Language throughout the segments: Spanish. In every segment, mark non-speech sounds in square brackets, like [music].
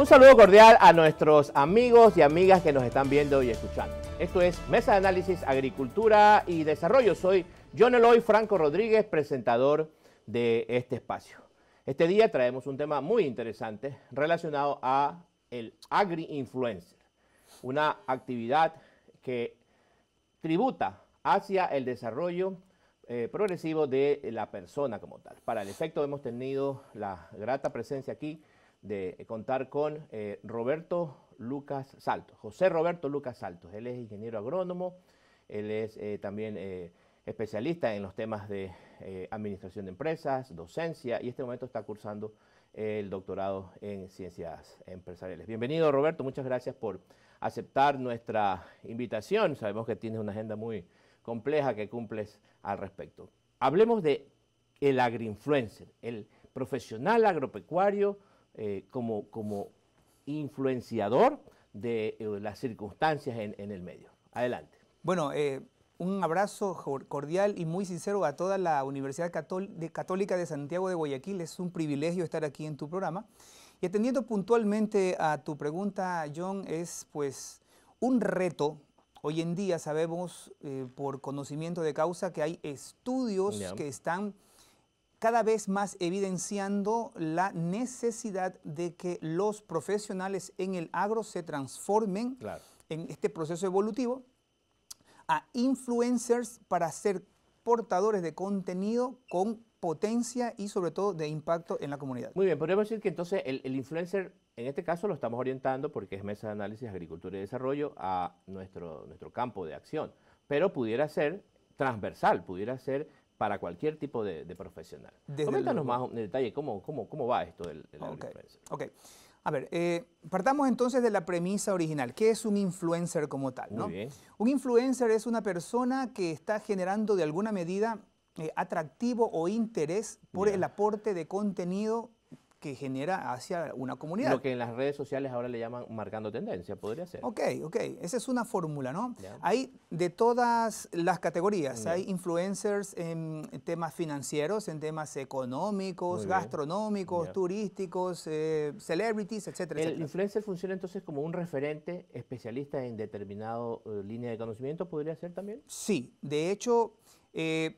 Un saludo cordial a nuestros amigos y amigas que nos están viendo y escuchando. Esto es Mesa de Análisis Agricultura y Desarrollo. Soy John Eloy Franco Rodríguez, presentador de este espacio. Este día traemos un tema muy interesante relacionado a el agri-influencer, una actividad que tributa hacia el desarrollo eh, progresivo de la persona como tal. Para el efecto hemos tenido la grata presencia aquí de contar con eh, Roberto Lucas Saltos, José Roberto Lucas Saltos. Él es ingeniero agrónomo, él es eh, también eh, especialista en los temas de administración de empresas, docencia y en este momento está cursando el doctorado en ciencias empresariales. Bienvenido Roberto, muchas gracias por aceptar nuestra invitación. Sabemos que tienes una agenda muy compleja que cumples al respecto. Hablemos de el agriinfluencer, el profesional agropecuario eh, como, como influenciador de eh, las circunstancias en, el medio. Adelante. Bueno, eh, un abrazo cordial y muy sincero a toda la Universidad Católica de Santiago de Guayaquil. Es un privilegio estar aquí en tu programa. Y atendiendo puntualmente a tu pregunta, John, es pues un reto. Hoy en día sabemos por conocimiento de causa que hay estudios que están cada vez más evidenciando la necesidad de que los profesionales en el agro se transformen en este proceso evolutivo a influencers para ser portadores de contenido con potencia y sobre todo de impacto en la comunidad. Muy bien, podríamos decir que entonces el, influencer en este caso lo estamos orientando porque es mesa de análisis agricultura y desarrollo a nuestro, nuestro campo de acción, pero pudiera ser transversal, pudiera ser para cualquier tipo de, profesional. Coméntanos más en detalle cómo, va esto del, influencer. Ok. A ver, eh, partamos entonces de la premisa original. ¿Qué es un influencer como tal? Muy bien. Un influencer es una persona que está generando de alguna medida eh, atractivo o interés por el aporte de contenido que genera hacia una comunidad. Lo que en las redes sociales ahora le llaman marcando tendencia, podría ser. Ok, ok, esa es una fórmula, ¿no? Hay de todas las categorías, hay influencers en temas financieros, en temas económicos, gastronómicos, turísticos, eh, celebrities, etcétera. El influencer funciona entonces como un referente especialista en determinado eh, línea de conocimiento, podría ser también. Sí, de hecho... Eh,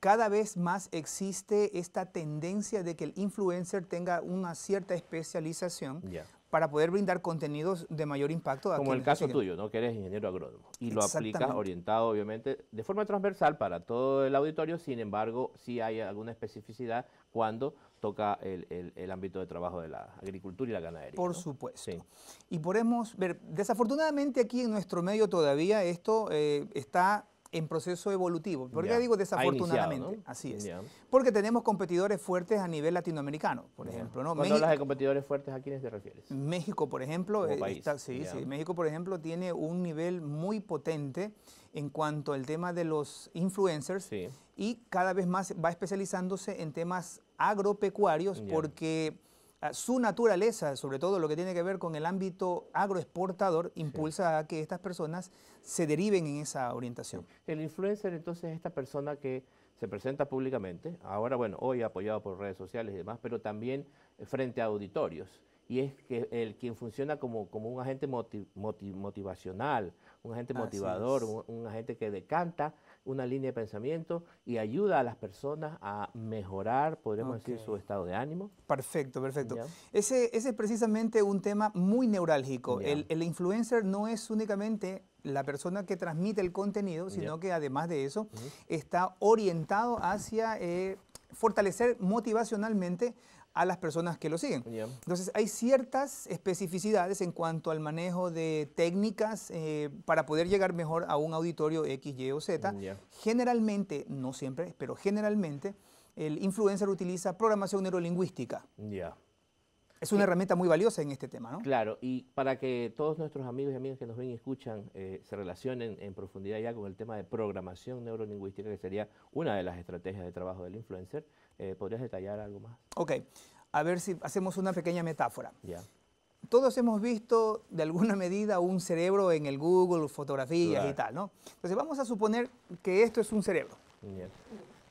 cada vez más existe esta tendencia de que el influencer tenga una cierta especialización para poder brindar contenidos de mayor impacto. Como el caso tuyo, ¿no? que eres ingeniero agrónomo y lo aplicas orientado obviamente de forma transversal para todo el auditorio, sin embargo sí hay alguna especificidad cuando toca el, ámbito de trabajo de la agricultura y la ganadería. Por supuesto. Sí. Y podemos ver, desafortunadamente aquí en nuestro medio todavía esto eh, está en proceso evolutivo. ¿Por qué digo desafortunadamente? Así es. Porque tenemos competidores fuertes a nivel latinoamericano, por ejemplo. ¿no? Cuando hablas de competidores fuertes, ¿a quiénes te refieres? México, por ejemplo, eh, sí, sí. México, por ejemplo, tiene un nivel muy potente en cuanto al tema de los influencers y cada vez más va especializándose en temas agropecuarios porque su naturaleza, sobre todo lo que tiene que ver con el ámbito agroexportador, impulsa a que estas personas se deriven en esa orientación. El influencer entonces es esta persona que se presenta públicamente, ahora bueno, hoy apoyado por redes sociales y demás, pero también frente a auditorios. Y es que el quien funciona como, un agente motivacional, un agente motivador, un, agente que decanta una línea de pensamiento y ayuda a las personas a mejorar, podríamos decir, su estado de ánimo. Perfecto, perfecto. Ese, es precisamente un tema muy neurálgico. El, influencer no es únicamente la persona que transmite el contenido, sino que además de eso está orientado hacia... Eh, fortalecer motivacionalmente a las personas que lo siguen. Entonces, hay ciertas especificidades en cuanto al manejo de técnicas eh, para poder llegar mejor a un auditorio X, Y o Z. Generalmente, no siempre, pero generalmente, el influencer utiliza programación neurolingüística. Ya. Es una herramienta muy valiosa en este tema, ¿no? Claro, y para que todos nuestros amigos y amigas que nos ven y escuchan eh, se relacionen en profundidad ya con el tema de programación neurolingüística, que sería una de las estrategias de trabajo del influencer, eh, ¿Podrías detallar algo más? Ok, a ver si hacemos una pequeña metáfora. Ya. Todos hemos visto de alguna medida un cerebro en el Google, fotografías y tal, ¿no? Entonces vamos a suponer que esto es un cerebro. Bien.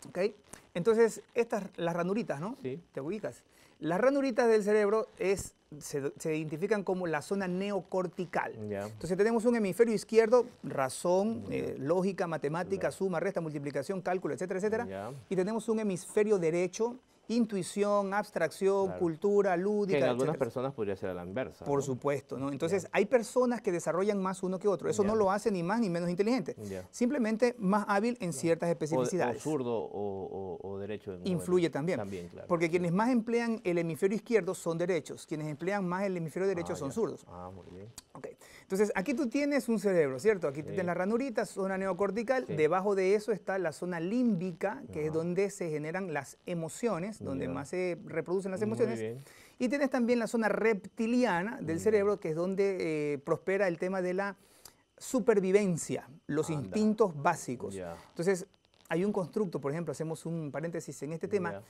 ¿Ok? Entonces, estas, las ranuritas, ¿no? Sí. Te ubicas. Las ranuritas del cerebro es, se, identifican como la zona neocortical. Entonces tenemos un hemisferio izquierdo, razón, eh, lógica, matemática, suma, resta, multiplicación, cálculo, etcétera, etcétera. Y tenemos un hemisferio derecho, intuición, abstracción, cultura, lúdica. Que en algunas personas podría ser a la inversa. Por supuesto, ¿no? Entonces, hay personas que desarrollan más uno que otro. Eso no lo hace ni más ni menos inteligente. Simplemente más hábil en ciertas especificidades. O, zurdo o, derecho. Influye también. también claro. Porque quienes más emplean el hemisferio izquierdo son derechos. Quienes emplean más el hemisferio derecho ah, son zurdos. Ah, muy bien. Ok. Entonces, aquí tú tienes un cerebro, ¿cierto? Aquí tienes las ranuritas, zona neocortical, debajo de eso está la zona límbica, que es donde se generan las emociones, donde más se reproducen las emociones. Y tienes también la zona reptiliana del cerebro, que es donde eh, prospera el tema de la supervivencia, los instintos básicos. Entonces, hay un constructo, por ejemplo, hacemos un paréntesis en este tema,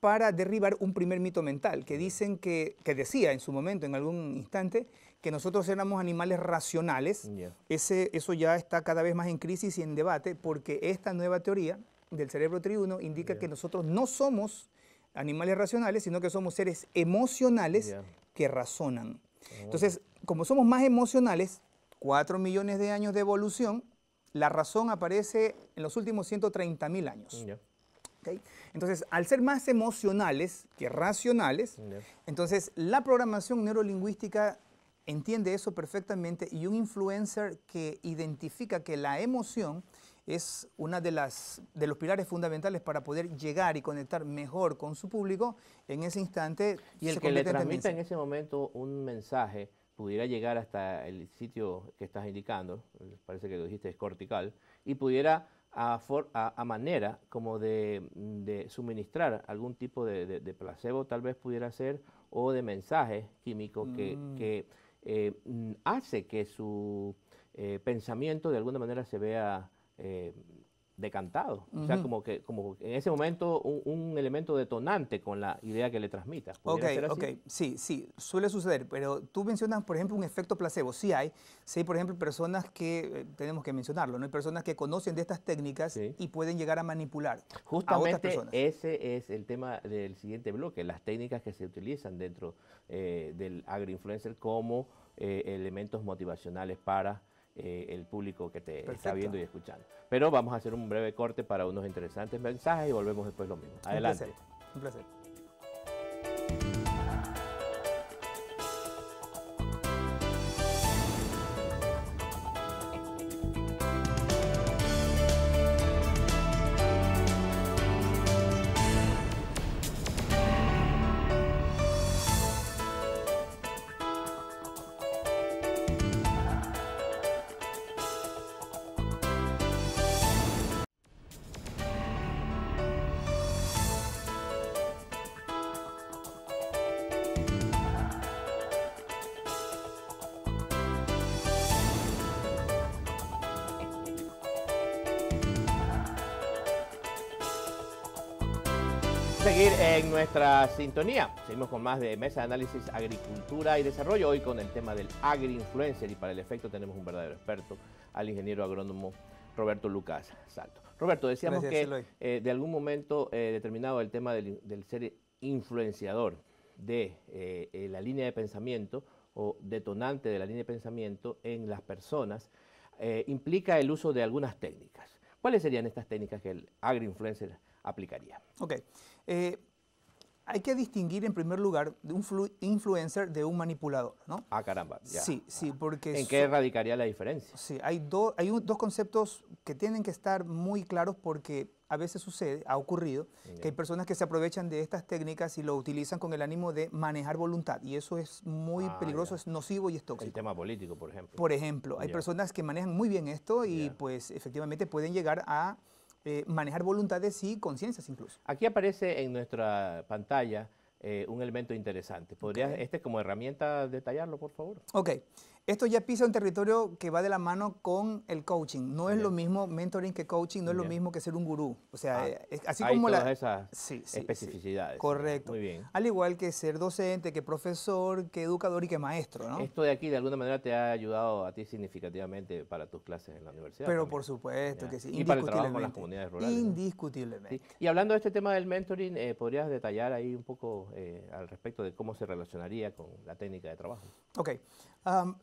para derribar un primer mito mental que dicen que, que decía en su momento, en algún instante, que nosotros éramos animales racionales. eso ya está cada vez más en crisis y en debate porque esta nueva teoría del cerebro triuno indica que nosotros no somos animales racionales, sino que somos seres emocionales que razonan. Oh. Entonces, como somos más emocionales, cuatro millones de años de evolución, la razón aparece en los últimos 130 mil años. Entonces, al ser más emocionales que racionales, entonces la programación neurolingüística entiende eso perfectamente y un influencer que identifica que la emoción es una de las de los pilares fundamentales para poder llegar y conectar mejor con su público en ese instante y el que le transmita en ese momento un mensaje pudiera llegar hasta el sitio que estás indicando, parece que lo dijiste es cortical y pudiera a, manera como de, suministrar algún tipo de, placebo, tal vez pudiera ser, o de mensaje químico que, mm. eh, mm, hace que su eh, pensamiento de alguna manera se vea eh, decantado. O sea, como que como en ese momento un, elemento detonante con la idea que le transmita. Ok, ok, sí, sí, suele suceder, pero tú mencionas, por ejemplo, un efecto placebo. Sí hay, sí hay, por ejemplo, personas que, eh, tenemos que mencionarlo, ¿no? Hay personas que conocen de estas técnicas y pueden llegar a manipular a otras personas. ese es el tema del siguiente bloque, las técnicas que se utilizan dentro eh, del agroinfluencer como eh, elementos motivacionales para eh, el público que te está viendo y escuchando. Pero vamos a hacer un breve corte para unos interesantes mensajes y volvemos después lo mismo. Adelante. Un placer. seguir en nuestra sintonía. Seguimos con más de Mesa de Análisis Agricultura y Desarrollo. Hoy con el tema del agri-influencer y para el efecto tenemos un verdadero experto, al ingeniero agrónomo Roberto Lucas Salto. Roberto, decíamos que eh, de algún momento eh, determinado el tema del, ser influenciador de eh, la línea de pensamiento o detonante de la línea de pensamiento en las personas implica el uso de algunas técnicas. ¿Cuáles serían estas técnicas que el agri-influencer aplicaría? Ok. Eh, hay que distinguir en primer lugar de un influencer de un manipulador, ¿no? Ah, caramba. Ya. Sí, sí, ah. porque... ¿En qué radicaría la diferencia? Sí, hay, dos, hay dos conceptos que tienen que estar muy claros porque a veces sucede, ha ocurrido, que hay personas que se aprovechan de estas técnicas y lo utilizan con el ánimo de manejar voluntad y eso es muy ah, peligroso, es nocivo y es tóxico. El tema político, por ejemplo. Por ejemplo, hay personas que manejan muy bien esto y pues efectivamente pueden llegar a eh, manejar voluntades y conciencias incluso. Aquí aparece en nuestra pantalla eh, un elemento interesante. ¿Podría, este como herramienta, detallarlo, por favor? Ok. Esto ya pisa un territorio que va de la mano con el coaching. No es lo mismo mentoring que coaching, no es lo mismo que ser un gurú. O sea, ah, eh, así como todas esas especificidades. correcto. Muy bien. Al igual que ser docente, que profesor, que educador y que maestro, ¿no? Esto de aquí de alguna manera te ha ayudado a ti significativamente para tus clases en la universidad. Pero por supuesto que sí. Y para el trabajo las comunidades rurales. Indiscutiblemente. Y hablando de este tema del mentoring, eh, ¿podrías detallar ahí un poco eh, al respecto de cómo se relacionaría con la técnica de trabajo? Ok. Um,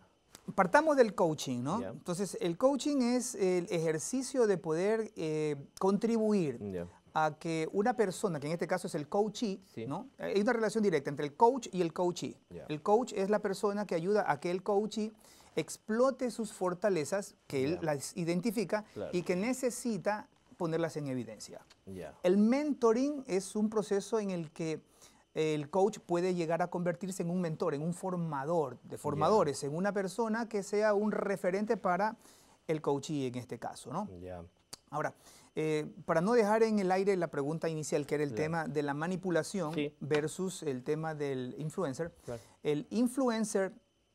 Partamos del coaching, ¿no? Entonces, el coaching es el ejercicio de poder eh, contribuir a que una persona, que en este caso es el coachee, ¿no? Hay una relación directa entre el coach y el coachee. El coach es la persona que ayuda a que el coachee explote sus fortalezas, que él las identifica y que necesita ponerlas en evidencia. El mentoring es un proceso en el que el coach puede llegar a convertirse en un mentor, en un formador de formadores, en una persona que sea un referente para el coachee en este caso, ¿no? Ya. Ahora, eh, para no dejar en el aire la pregunta inicial, que era el tema de la manipulación versus el tema del influencer, el influencer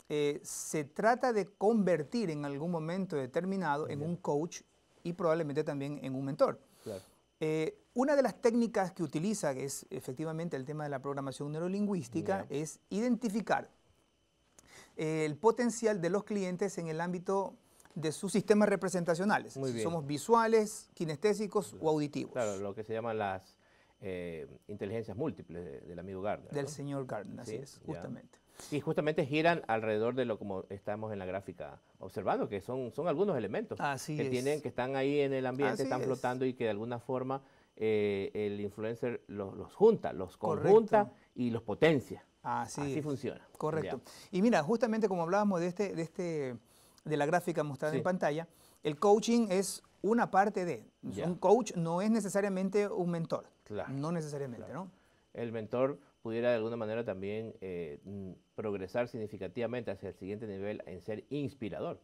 eh, se trata de convertir en algún momento determinado en un coach y probablemente también en un mentor. Claro. Eh, una de las técnicas que utiliza, que es efectivamente el tema de la programación neurolingüística, es identificar el potencial de los clientes en el ámbito de sus sistemas representacionales. Somos visuales, kinestésicos o auditivos. Claro, lo que se llaman las eh, inteligencias múltiples del amigo Gardner. Del señor Gardner, así es, justamente. Y justamente giran alrededor de lo como estamos en la gráfica observando, que son, son algunos elementos que tienen, que están ahí en el ambiente, están flotando y que de alguna forma eh, el influencer los, junta, los conjunta y los potencia. Así, funciona. Correcto. Y mira, justamente como hablábamos de este, de este, de la gráfica mostrada en pantalla, el coaching es una parte de. Un coach no es necesariamente un mentor. No necesariamente, ¿no? El mentor pudiera de alguna manera también eh, progresar significativamente hacia el siguiente nivel en ser inspirador.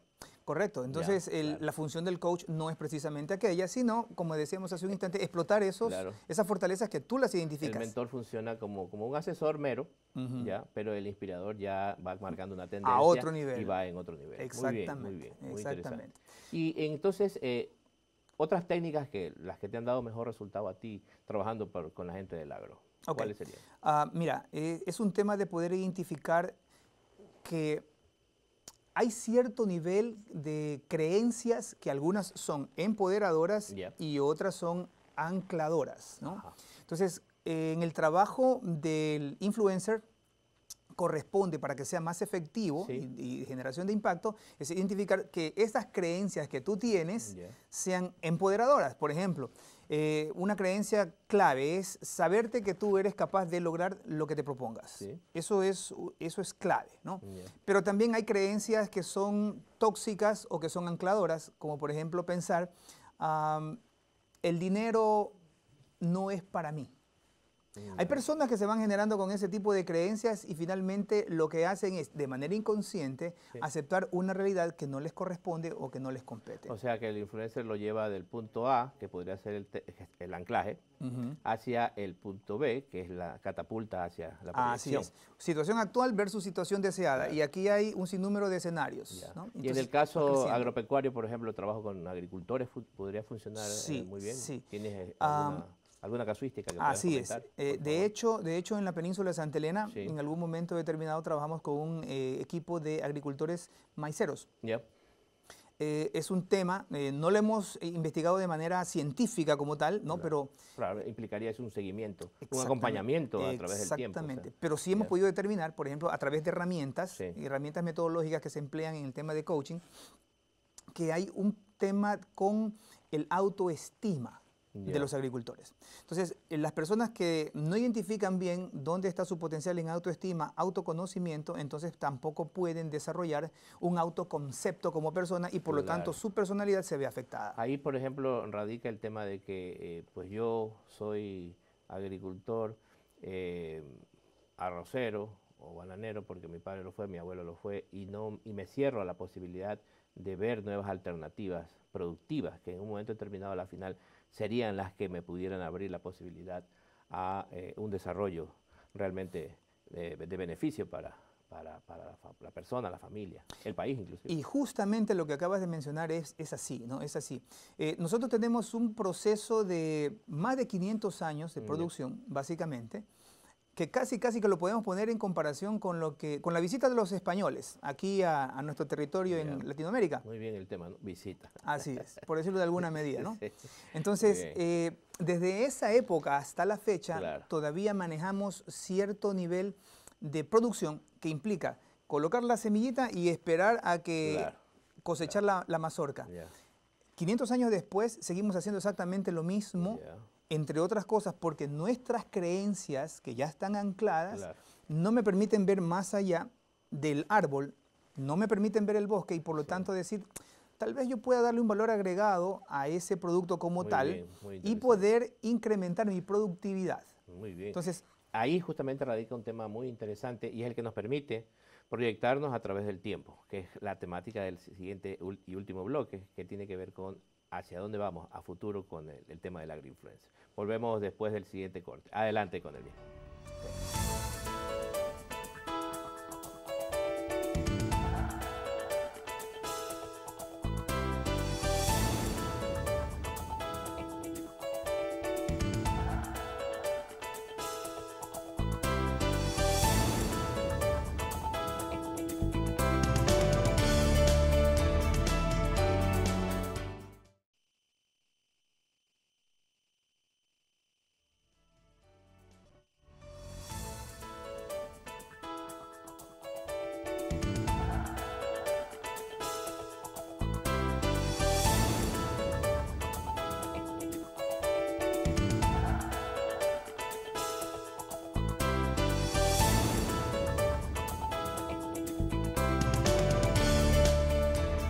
Correcto. Entonces, la función del coach no es precisamente aquella, sino, como decíamos hace un instante, explotar esos, esas fortalezas que tú las identificas. El mentor funciona como, como un asesor mero, ya, pero el inspirador ya va marcando una tendencia. A otro nivel. Y va en otro nivel. Exactamente. Muy bien, muy Exactamente. Y entonces, eh, otras técnicas que las que te han dado mejor resultado a ti trabajando con la gente del agro. ¿Cuáles serían? Ah, mira, eh, es un tema de poder identificar que hay cierto nivel de creencias que algunas son empoderadoras y otras son ancladoras. Entonces, eh, en el trabajo del influencer corresponde para que sea más efectivo y, generación de impacto, es identificar que estas creencias que tú tienes sean empoderadoras. Por ejemplo, eh, una creencia clave es saberte que tú eres capaz de lograr lo que te propongas. Eso, es, eso es clave, Pero también hay creencias que son tóxicas o que son ancladoras, como por ejemplo pensar, el dinero no es para mí. Hay personas que se van generando con ese tipo de creencias y finalmente lo que hacen es, de manera inconsciente, aceptar una realidad que no les corresponde o que no les compete. O sea que el influencer lo lleva del punto A, que podría ser el, anclaje, hacia el punto B, que es la catapulta hacia la posición. Situación actual versus situación deseada. Y aquí hay un sinnúmero de escenarios. y en el caso agropecuario, por ejemplo, trabajo con agricultores, ¿podría funcionar eh, muy bien? Sí. ¿Tienes eh, ah, alguna... ¿Alguna casuística? Que Así es. Eh, de, hecho, de hecho, en la península de Santa Elena, en algún momento determinado trabajamos con un eh, equipo de agricultores maiceros. Eh, es un tema, no lo hemos investigado de manera científica como tal, ¿no? pero... Claro, implicaría es un seguimiento, un acompañamiento a través del tiempo. Exactamente, pero sí hemos podido determinar, por ejemplo, a través de herramientas, herramientas metodológicas que se emplean en el tema de coaching, que hay un tema con el autoestima de los agricultores. Entonces, eh, las personas que no identifican bien dónde está su potencial en autoestima, autoconocimiento, entonces tampoco pueden desarrollar un autoconcepto como persona y por lo tanto su personalidad se ve afectada. Ahí, por ejemplo, radica el tema de que eh, pues yo soy agricultor, eh, arrocero o bananero, porque mi padre lo fue, mi abuelo lo fue, y, no, y me cierro a la posibilidad de ver nuevas alternativas productivas, que en un momento determinado a la final serían las que me pudieran abrir la posibilidad a eh, un desarrollo realmente eh, de, beneficio para, la, persona, la familia, el país inclusive. Y justamente lo que acabas de mencionar es, es así, ¿no? Es así. Eh, nosotros tenemos un proceso de más de 500 años de producción, básicamente, que casi casi que lo podemos poner en comparación con lo que con la visita de los españoles aquí a, nuestro territorio en Latinoamérica. Muy bien el tema, visita. Así es, por decirlo de alguna medida, ¿no? [laughs] Entonces, eh, desde esa época hasta la fecha, todavía manejamos cierto nivel de producción que implica colocar la semillita y esperar a que cosechar La, mazorca. 500 años después seguimos haciendo exactamente lo mismo entre otras cosas porque nuestras creencias que ya están ancladas no me permiten ver más allá del árbol, no me permiten ver el bosque y por lo tanto decir, tal vez yo pueda darle un valor agregado a ese producto como tal y poder incrementar mi productividad. Muy bien. Entonces, ahí justamente radica un tema muy interesante y es el que nos permite proyectarnos a través del tiempo, que es la temática del siguiente y último bloque, que tiene que ver con hacia dónde vamos a futuro con el, tema de la green Volvemos después del siguiente corte. Adelante con el bien.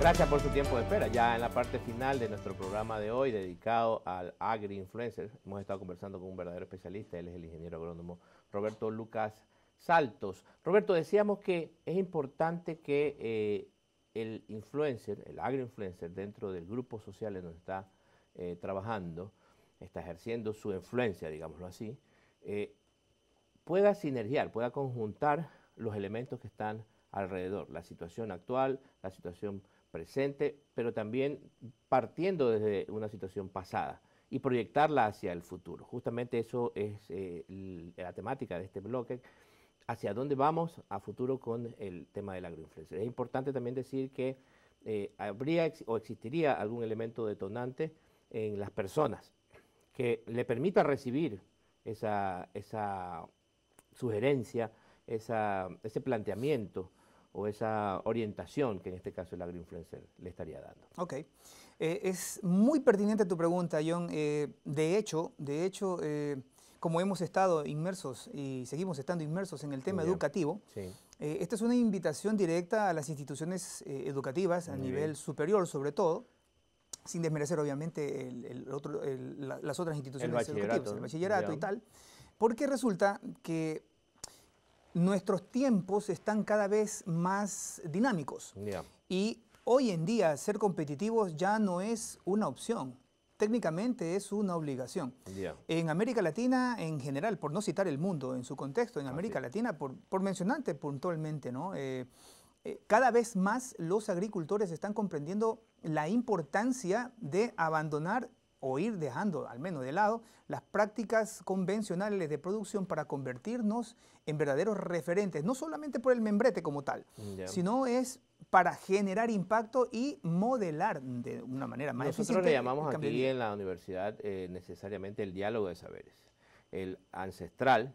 Gracias por su tiempo de espera. Ya en la parte final de nuestro programa de hoy dedicado al agri-influencer, hemos estado conversando con un verdadero especialista, él es el ingeniero agrónomo Roberto Lucas Saltos. Roberto, decíamos que es importante que eh, el influencer, el agri-influencer, dentro del grupo social en donde está eh, trabajando, está ejerciendo su influencia, digámoslo así, eh, pueda sinergiar, pueda conjuntar los elementos que están alrededor, la situación actual, la situación presente, pero también partiendo desde una situación pasada y proyectarla hacia el futuro. Justamente eso es eh, la temática de este bloque, hacia dónde vamos a futuro con el tema de la agroinfluencia. Es importante también decir que eh, habría o existiría algún elemento detonante en las personas que le permita recibir esa, sugerencia, ese planteamiento o esa orientación que en este caso el agroinfluencer le estaría dando. Ok, eh, es muy pertinente tu pregunta, John. Eh, de hecho, de hecho eh, como hemos estado inmersos y seguimos estando inmersos en el tema educativo, esta es una invitación directa a las instituciones educativas a nivel superior sobre todo, sin desmerecer obviamente las otras instituciones educativas, el bachillerato y tal, porque resulta que nuestros tiempos están cada vez más dinámicos. Y hoy en día ser competitivos ya no es una opción, técnicamente es una obligación. En América Latina en general, por no citar el mundo en su contexto, en América Latina, por, por mencionarte puntualmente, ¿no? Eh, eh, cada vez más los agricultores están comprendiendo la importancia de abandonar o ir dejando al menos de lado las prácticas convencionales de producción para convertirnos en verdaderos referentes, no solamente por el membrete como tal, sino es para generar impacto y modelar de una manera más Nosotros Nosotros le llamamos aquí en la universidad eh, necesariamente el diálogo de saberes, el ancestral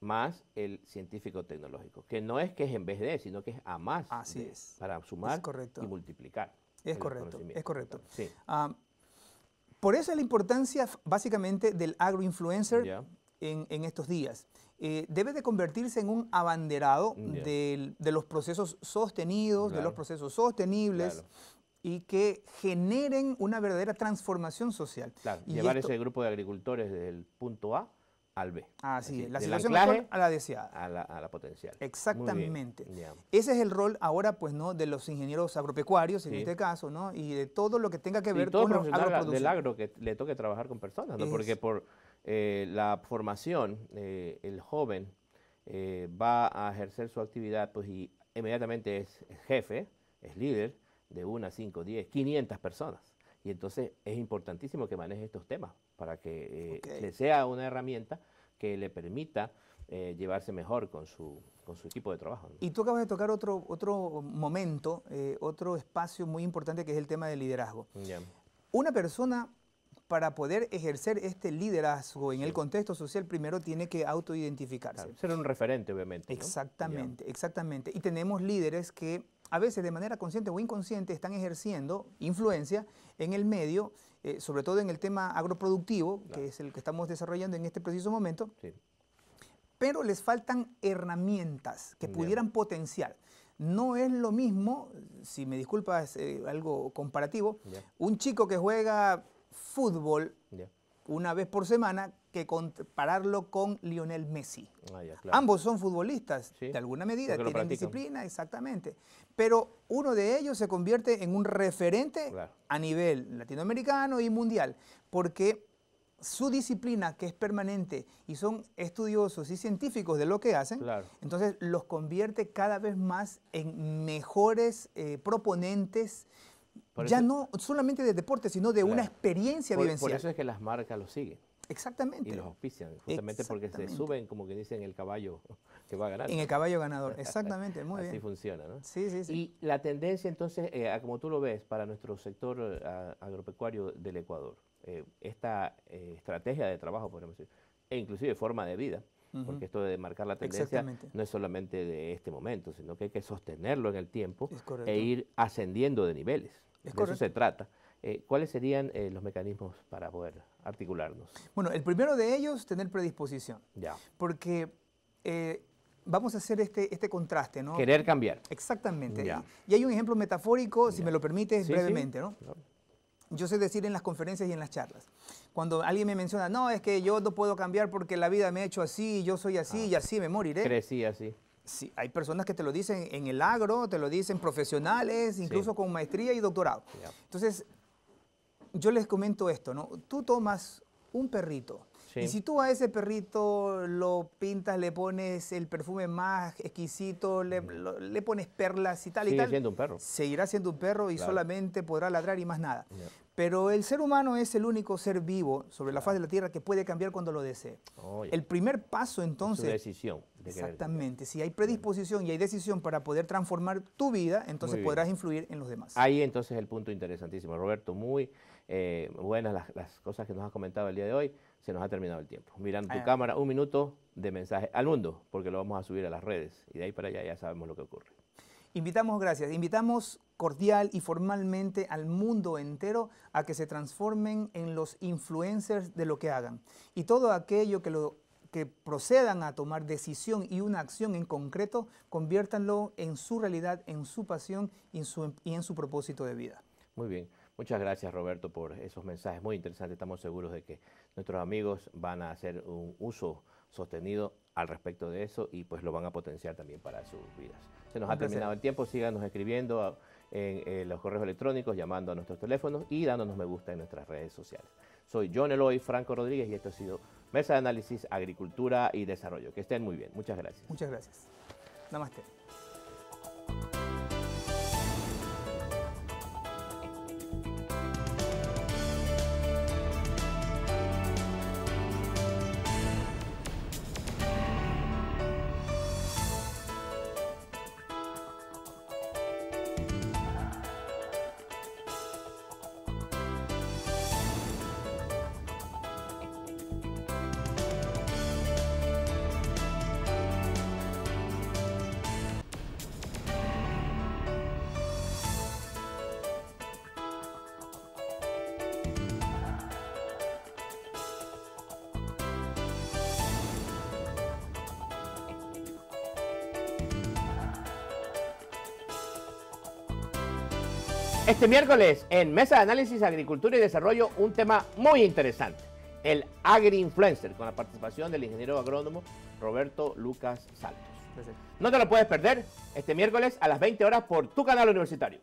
más el científico tecnológico, que no es que es en vez de, sino que es a más para sumar y multiplicar. Es correcto, es correcto. Ah, por eso es la importancia básicamente del agroinfluencer en, estos días. Eh, debe de convertirse en un abanderado de, los procesos sostenidos, de los procesos sostenibles. y que generen una verdadera transformación social. llevar ese grupo de agricultores del punto A al B. ah sí la situación a la deseada. A la, a la potencial. Exactamente. Ese es el rol ahora, pues, ¿no? De los ingenieros agropecuarios, en este caso, ¿no? Y de todo lo que tenga que ver con la del agro que le toque trabajar con personas, ¿no? Porque por eh, la formación, eh, el joven eh, va a ejercer su actividad, pues, y inmediatamente es jefe, es líder de una, cinco diez 500 personas. Y entonces es importantísimo que maneje estos temas para que, eh, le sea una herramienta que le permita eh, llevarse mejor con su, con su equipo de trabajo. Y tú acabas de tocar otro, otro momento, eh, otro espacio muy importante que es el tema del liderazgo. Una persona para poder ejercer este liderazgo en el contexto social, primero tiene que autoidentificarse. ser un referente, obviamente. Exactamente, exactamente. Y tenemos líderes que a veces de manera consciente o inconsciente están ejerciendo influencia en el medio, eh, sobre todo en el tema agroproductivo, que es el que estamos desarrollando en este preciso momento, pero les faltan herramientas que pudieran potenciar. No es lo mismo, si me disculpas eh, algo comparativo, un chico que juega fútbol una vez por semana que compararlo con Lionel Messi. Ah, Ambos son futbolistas, de alguna medida, tienen disciplina, exactamente. Pero uno de ellos se convierte en un referente a nivel latinoamericano y mundial, porque su disciplina, que es permanente, y son estudiosos y científicos de lo que hacen, entonces los convierte cada vez más en mejores eh, proponentes ya no solamente de deporte, sino de una experiencia vivencial. Por eso es que las marcas lo siguen. Exactamente. Y los auspician, justamente porque se suben, como que dicen, el caballo [laughs] que va a ganar. En el caballo ganador, [laughs] exactamente, muy bien. Así funciona, ¿no? Sí, sí, sí. Y la tendencia, entonces, eh, como tú lo ves, para nuestro sector eh, agropecuario del Ecuador, eh, esta estrategia de trabajo, podemos decir, e inclusive forma de vida, porque esto de marcar la tendencia no es solamente de este momento, sino que hay que sostenerlo en el tiempo e ir ascendiendo de niveles eso se trata. Eh, ¿Cuáles serían eh, los mecanismos para poder articularnos? Bueno, el primero de ellos, tener predisposición. Ya. Porque eh, vamos a hacer este, este contraste, ¿no? Querer cambiar. Exactamente. Y, hay un ejemplo metafórico, si me lo permites, brevemente, ¿no? Yo sé decir en las conferencias y en las charlas, cuando alguien me menciona, no, es que yo no puedo cambiar porque la vida me ha hecho así, yo soy así ah. y así me moriré. Crecí así. Sí, hay personas que te lo dicen en el agro, te lo dicen profesionales, incluso con maestría y doctorado. Entonces, yo les comento esto, ¿no? Tú tomas un perrito. Y si tú a ese perrito lo pintas, le pones el perfume más exquisito, le, mm. pones perlas y tal y tal. Seguirá siendo un perro. Seguirá siendo un perro y solamente podrá ladrar y más nada. Pero el ser humano es el único ser vivo sobre la faz de la Tierra que puede cambiar cuando lo desee. Oh, el primer paso entonces... decisión Exactamente. Si hay predisposición y hay decisión para poder transformar tu vida, entonces podrás influir en los demás. Ahí entonces el punto interesantísimo. Roberto, muy eh, buenas las, cosas que nos has comentado el día de hoy. Se nos ha terminado el tiempo. Mirando tu ah. cámara, un minuto de mensaje al mundo, porque lo vamos a subir a las redes y de ahí para allá ya sabemos lo que ocurre. Invitamos, gracias, invitamos cordial y formalmente al mundo entero a que se transformen en los influencers de lo que hagan. Y todo aquello que lo que procedan a tomar decisión y una acción en concreto, conviértanlo en su realidad, en su pasión y en su, propósito de vida. Muy bien. Muchas gracias Roberto por esos mensajes muy interesantes. Estamos seguros de que nuestros amigos van a hacer un uso sostenido al respecto de eso y pues lo van a potenciar también para sus vidas. Se nos ha terminado el tiempo, síganos escribiendo en, en, eh, los correos electrónicos, llamando a nuestros teléfonos y dándonos me gusta en nuestras redes sociales. Soy John Eloy Franco Rodríguez y esto ha sido Mesa de Análisis, Agricultura y Desarrollo. Que estén muy bien. Muchas gracias. Muchas gracias. Namaste. Este miércoles en Mesa de Análisis Agricultura y Desarrollo un tema muy interesante, el agri-influencer, con la participación del ingeniero agrónomo Roberto Lucas Saltos. No te lo puedes perder este miércoles a las 20 horas por tu canal universitario.